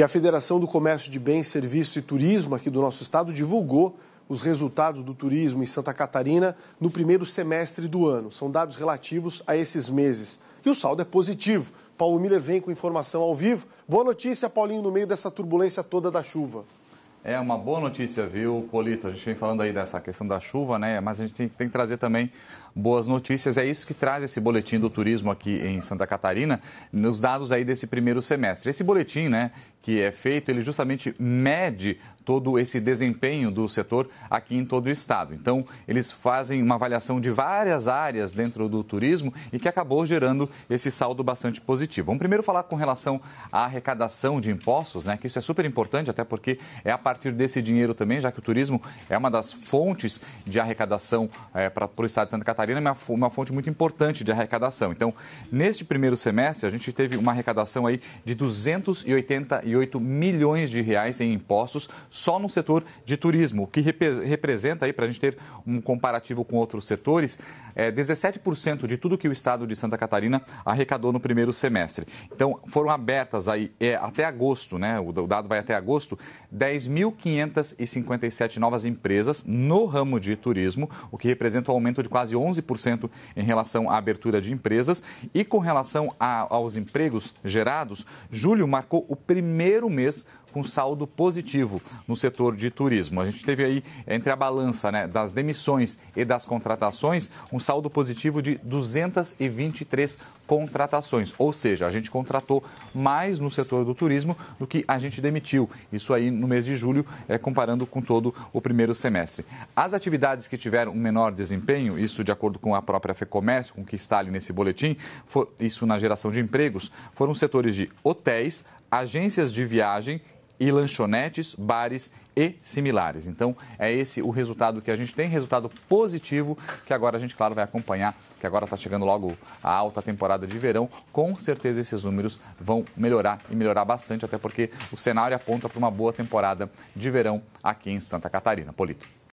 E a Federação do Comércio de Bens, Serviços e Turismo aqui do nosso estado divulgou os resultados do turismo em Santa Catarina no primeiro semestre do ano. São dados relativos a esses meses. E o saldo é positivo. Paulo Miller vem com informação ao vivo. Boa notícia, Paulinho, no meio dessa turbulência toda da chuva. É uma boa notícia, viu, Polito? A gente vem falando aí dessa questão da chuva, né? Mas a gente tem, tem, que trazer também boas notícias. É isso que traz esse boletim do turismo aqui em Santa Catarina, nos dados aí desse primeiro semestre. Esse boletim, né, que é feito, ele justamente mede todo esse desempenho do setor aqui em todo o estado. Então, eles fazem uma avaliação de várias áreas dentro do turismo e que acabou gerando esse saldo bastante positivo. Vamos primeiro falar com relação à arrecadação de impostos, né? Que isso é super importante, até porque é a partir desse dinheiro também, já que o turismo é uma das fontes de arrecadação é, eh, para o estado de Santa Catarina, uma, uma fonte muito importante de arrecadação. Então, neste primeiro semestre, a gente teve uma arrecadação aí de 288 milhões de reais em impostos só no setor de turismo, o que representa aí, para a gente ter um comparativo com outros setores, é, eh, 17% de tudo que o estado de Santa Catarina arrecadou no primeiro semestre. Então, foram abertas aí é, até agosto, né? O, o dado vai até agosto, 10 mil 1.557 novas empresas no ramo de turismo, o que representa um aumento de quase 11% em relação à abertura de empresas. E com relação a, aos empregos gerados, julho marcou o primeiro mês com saldo positivo no setor de turismo. A gente teve aí, é, entre a balança né, das demissões e das contratações, um saldo positivo de 223 contratações. Ou seja, a gente contratou mais no setor do turismo do que a gente demitiu. Isso aí no mês de julho, é, comparando com todo o primeiro semestre. As atividades que tiveram um menor desempenho, isso de acordo com a própria FEComércio, com o que está ali nesse boletim, for, isso na geração de empregos, foram setores de hotéis, agências de viagem e lanchonetes, bares e similares. Então, é esse o resultado que a gente tem, resultado positivo, que agora a gente, claro, vai acompanhar, que agora está chegando logo a alta temporada de verão. Com certeza esses números vão melhorar e melhorar bastante, até porque o cenário aponta para uma boa temporada de verão aqui em Santa Catarina. Polito.